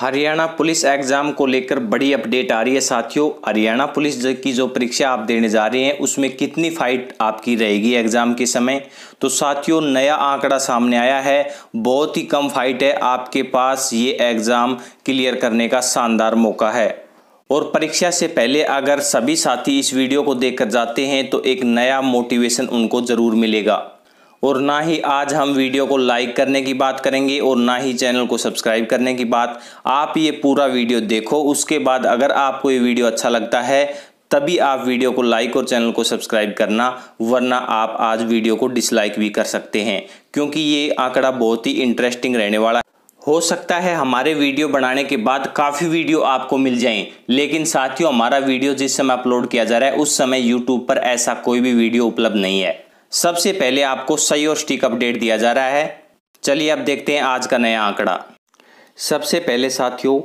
Haryana police exam को लेकर बड़ी अपडेट आ रही है साथियों हरियाणा पुलिस की जो परीक्षा आप देने जा रहे हैं उसमें कितनी फाइट आपकी रहेगी एग्ज़ाम के समय तो साथियों नया आंकड़ा सामने आया है बहुत ही कम फाइट है आपके पास ये एग्ज़ाम क्लियर करने का शानदार मौका है और परीक्षा से पहले अगर सभी साथी इस वीडियो को देख जाते हैं तो एक नया मोटिवेशन उनको ज़रूर मिलेगा और ना ही आज हम वीडियो को लाइक करने की बात करेंगे और ना ही चैनल को सब्सक्राइब करने की बात आप ये पूरा वीडियो देखो उसके बाद अगर आपको ये वीडियो अच्छा लगता है तभी आप वीडियो को लाइक और चैनल को सब्सक्राइब करना वरना आप आज वीडियो को डिसलाइक भी कर सकते हैं क्योंकि ये आंकड़ा बहुत ही इंटरेस्टिंग रहने वाला है हो सकता है हमारे वीडियो बनाने के बाद काफ़ी वीडियो आपको मिल जाएं लेकिन साथियों हमारा वीडियो जिस समय अपलोड किया जा रहा है उस समय यूट्यूब पर ऐसा कोई भी वीडियो उपलब्ध नहीं है सबसे पहले आपको सही और स्टिक अपडेट दिया जा रहा है चलिए अब देखते हैं आज का नया आंकड़ा सबसे पहले साथियों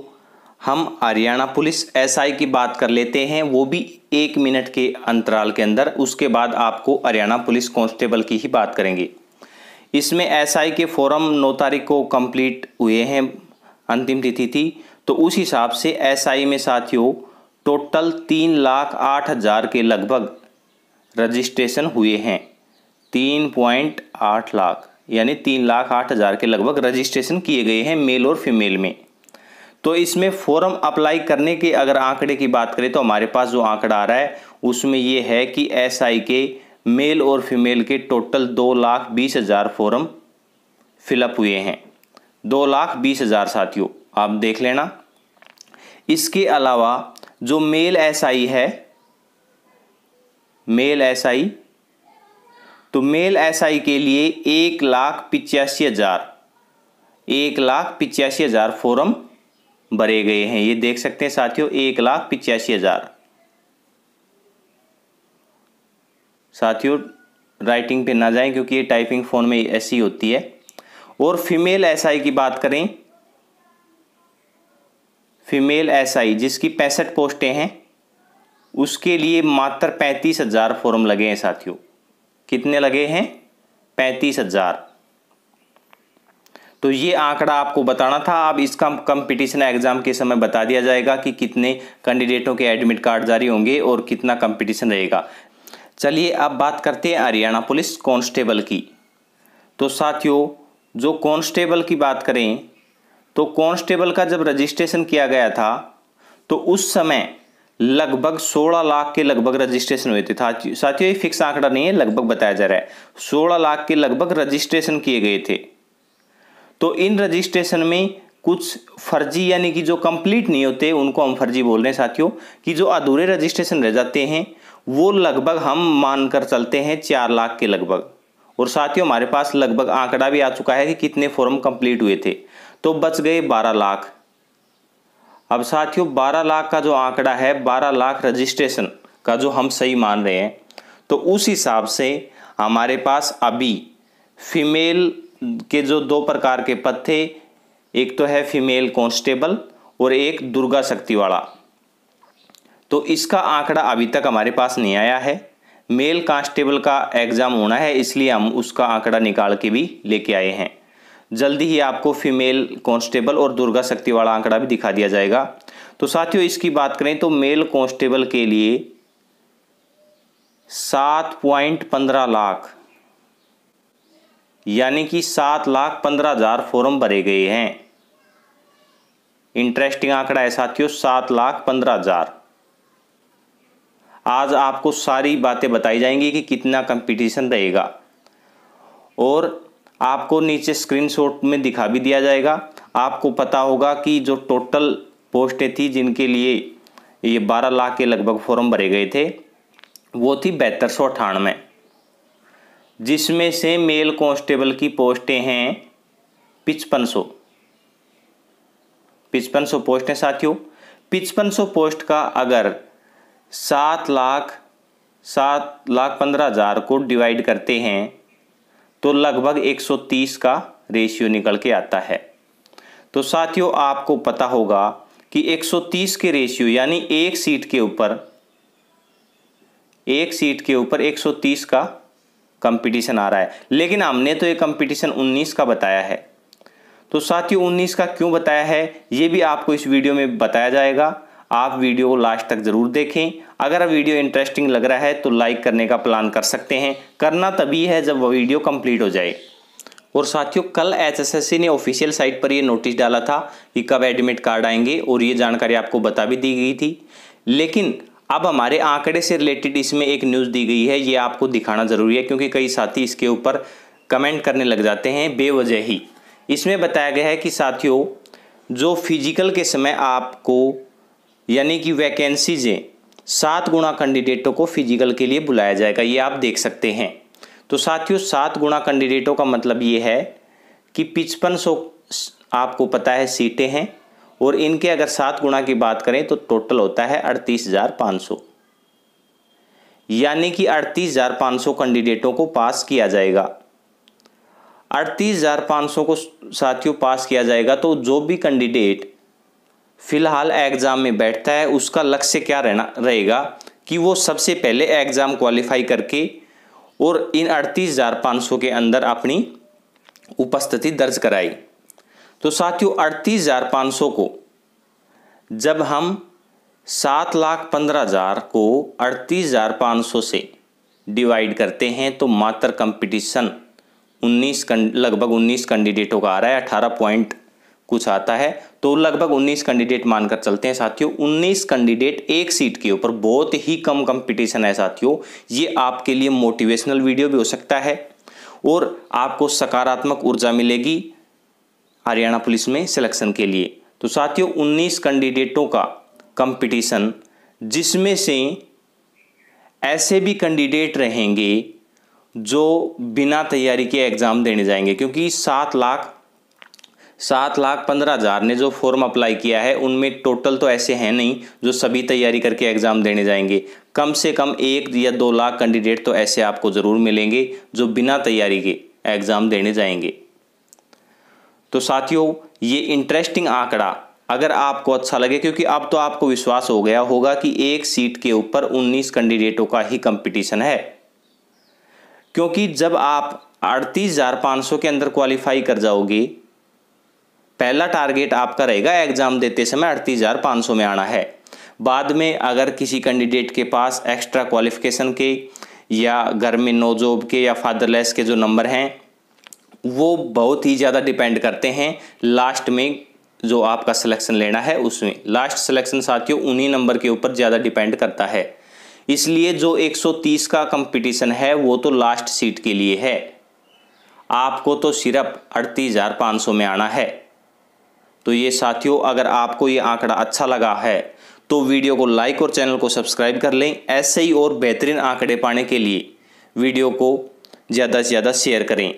हम हरियाणा पुलिस एसआई की बात कर लेते हैं वो भी एक मिनट के अंतराल के अंदर उसके बाद आपको हरियाणा पुलिस कांस्टेबल की ही बात करेंगे इसमें एसआई के फॉरम नौ तारीख को कंप्लीट हुए हैं अंतिम तिथि थी तो उस हिसाब से एसआई में साथियों टोटल तीन लाख आठ हज़ार के लगभग रजिस्ट्रेशन हुए हैं तीन पॉइंट आठ लाख यानी तीन लाख आठ हज़ार के लगभग रजिस्ट्रेशन किए गए हैं मेल और फीमेल में तो इसमें फॉर्म अप्लाई करने के अगर आंकड़े की बात करें तो हमारे पास जो आंकड़ा आ रहा है उसमें ये है कि एस के मेल और फीमेल के टोटल दो लाख बीस हज़ार फॉर्म फिलअप हुए हैं दो लाख बीस हज़ार साथियों आप देख लेना इसके अलावा जो मेल एस है मेल एस तो मेल एसआई के लिए एक लाख पिचासी हज़ार एक लाख पिचासी हज़ार फॉरम भरे गए हैं ये देख सकते हैं साथियों एक लाख पिचासी हज़ार साथियों राइटिंग पे ना जाएं क्योंकि ये टाइपिंग फ़ोन में ऐसी होती है और फीमेल एसआई की बात करें फीमेल एसआई जिसकी पैंसठ पोस्टें हैं उसके लिए मात्र पैंतीस हज़ार फॉर्म लगे हैं साथियों कितने लगे हैं पैंतीस हज़ार तो ये आंकड़ा आपको बताना था अब इसका कंपटीशन एग्जाम के समय बता दिया जाएगा कि कितने कैंडिडेटों के एडमिट कार्ड जारी होंगे और कितना कंपटीशन रहेगा चलिए अब बात करते हैं हरियाणा पुलिस कांस्टेबल की तो साथियों जो कांस्टेबल की बात करें तो कांस्टेबल का जब रजिस्ट्रेशन किया गया था तो उस समय लगभग 16 लाख के लगभग रजिस्ट्रेशन हुए थे साथियों ये फिक्स आंकड़ा नहीं है लगभग बताया जा रहा है 16 लाख के लगभग रजिस्ट्रेशन किए गए थे तो इन रजिस्ट्रेशन में कुछ फर्जी यानी कि जो कंप्लीट नहीं होते उनको हम फर्जी बोल रहे हैं साथियों कि जो अधूरे रजिस्ट्रेशन रह जाते हैं वो लगभग हम मानकर चलते हैं चार लाख के लगभग और साथियों हमारे पास लगभग आंकड़ा भी आ चुका है कि कितने फॉर्म कंप्लीट हुए थे तो बच गए बारह लाख अब साथियों 12 लाख का जो आंकड़ा है 12 लाख रजिस्ट्रेशन का जो हम सही मान रहे हैं तो उस हिसाब से हमारे पास अभी फीमेल के जो दो प्रकार के पद थे एक तो है फीमेल कांस्टेबल और एक दुर्गा शक्ति वाला तो इसका आंकड़ा अभी तक हमारे पास नहीं आया है मेल कांस्टेबल का एग्ज़ाम होना है इसलिए हम उसका आंकड़ा निकाल के भी लेके आए हैं जल्दी ही आपको फीमेल कांस्टेबल और दुर्गा शक्ति वाला आंकड़ा भी दिखा दिया जाएगा तो साथियों इसकी बात करें तो मेल कांस्टेबल के लिए सात पॉइंट पंद्रह लाख यानी कि सात लाख पंद्रह हजार फॉर्म भरे गए हैं इंटरेस्टिंग आंकड़ा है साथियों सात लाख पंद्रह हजार आज आपको सारी बातें बताई जाएंगी कि कितना कंपटीशन रहेगा और आपको नीचे स्क्रीनशॉट में दिखा भी दिया जाएगा आपको पता होगा कि जो टोटल पोस्टें थी जिनके लिए ये बारह लाख के लगभग फॉर्म भरे गए थे वो थी बेहतर सौ अठानवे जिसमें से मेल कांस्टेबल की पोस्टें हैं पिचपन सौ पिचपन सौ पोस्ट हैं साथियों पिचपन सौ पोस्ट का अगर सात लाख सात लाख पंद्रह हज़ार को डिवाइड करते हैं तो लगभग 130 का रेशियो निकल के आता है तो साथियों आपको पता होगा कि 130 के रेशियो यानी एक सीट के ऊपर एक सीट के ऊपर 130 का कंपटीशन आ रहा है लेकिन हमने तो ये कंपटीशन 19 का बताया है तो साथियों 19 का क्यों बताया है ये भी आपको इस वीडियो में बताया जाएगा आप वीडियो को लास्ट तक ज़रूर देखें अगर वीडियो इंटरेस्टिंग लग रहा है तो लाइक करने का प्लान कर सकते हैं करना तभी है जब वह वीडियो कंप्लीट हो जाए और साथियों कल एचएसएससी ने ऑफिशियल साइट पर यह नोटिस डाला था कि कब एडमिट कार्ड आएंगे और ये जानकारी आपको बता भी दी गई थी लेकिन अब हमारे आंकड़े से रिलेटेड इसमें एक न्यूज़ दी गई है ये आपको दिखाना ज़रूरी है क्योंकि कई साथी इसके ऊपर कमेंट करने लग जाते हैं बेवजह ही इसमें बताया गया है कि साथियों जो फिजिकल के समय आपको यानी कि वैकेंसीज़ें सात गुणा कैंडिडेटों को फिजिकल के लिए बुलाया जाएगा ये आप देख सकते हैं तो साथियों सात गुणा कैंडिडेटों का मतलब ये है कि पिचपन सौ आपको पता है सीटें हैं और इनके अगर सात गुणा की बात करें तो टोटल होता है अड़तीस हज़ार पाँच सौ यानी कि अड़तीस हज़ार पाँच सौ कैंडिडेटों को पास किया जाएगा अड़तीस हज़ार पाँच सौ को साथियों पास किया जाएगा तो जो भी कैंडिडेट फिलहाल एग्ज़ाम में बैठता है उसका लक्ष्य क्या रहना रहेगा कि वो सबसे पहले एग्ज़ाम क्वालिफाई करके और इन अड़तीस हज़ार पाँच सौ के अंदर अपनी उपस्थिति दर्ज कराई तो साथियों अड़तीस हज़ार पाँच सौ को जब हम सात लाख पंद्रह हज़ार को अड़तीस हज़ार पाँच सौ से डिवाइड करते हैं तो मात्र कंपटीशन उन्नीस लगभग उन्नीस कैंडिडेटों का आ रहा है अठारह पॉइंट कुछ आता है तो लगभग 19 कैंडिडेट मानकर चलते हैं साथियों 19 कैंडिडेट एक सीट के ऊपर बहुत ही कम कंपटीशन है साथियों ये आपके लिए मोटिवेशनल वीडियो भी हो सकता है और आपको सकारात्मक ऊर्जा मिलेगी हरियाणा पुलिस में सिलेक्शन के लिए तो साथियों 19 कैंडिडेटों का कंपटीशन जिसमें से ऐसे भी कैंडिडेट रहेंगे जो बिना तैयारी के एग्ज़ाम देने जाएंगे क्योंकि सात लाख सात लाख पंद्रह हज़ार ने जो फॉर्म अप्लाई किया है उनमें टोटल तो ऐसे हैं नहीं जो सभी तैयारी करके एग्ज़ाम देने जाएंगे कम से कम एक या दो लाख कैंडिडेट तो ऐसे आपको ज़रूर मिलेंगे जो बिना तैयारी के एग्ज़ाम देने जाएंगे तो साथियों ये इंटरेस्टिंग आंकड़ा अगर आपको अच्छा लगे क्योंकि अब तो आपको विश्वास हो गया होगा कि एक सीट के ऊपर उन्नीस कैंडिडेटों का ही कंपटीशन है क्योंकि जब आप अड़तीस के अंदर क्वालिफाई कर जाओगे पहला टारगेट आपका रहेगा एग्ज़ाम देते समय अड़तीस हज़ार पाँच सौ में आना है बाद में अगर किसी कैंडिडेट के पास एक्स्ट्रा क्वालिफिकेशन के या घर में नो जॉब के या फादरलेस के जो नंबर हैं वो बहुत ही ज़्यादा डिपेंड करते हैं लास्ट में जो आपका सिलेक्शन लेना है उसमें लास्ट सिलेक्शन साथियों उन्हीं नंबर के ऊपर ज़्यादा डिपेंड करता है इसलिए जो 130 का कंपटीशन है वो तो लास्ट सीट के लिए है आपको तो सिर्फ अड़तीस हज़ार पाँच सौ में आना है तो ये साथियों अगर आपको ये आंकड़ा अच्छा लगा है तो वीडियो को लाइक और चैनल को सब्सक्राइब कर लें ऐसे ही और बेहतरीन आंकड़े पाने के लिए वीडियो को ज़्यादा से ज़्यादा शेयर करें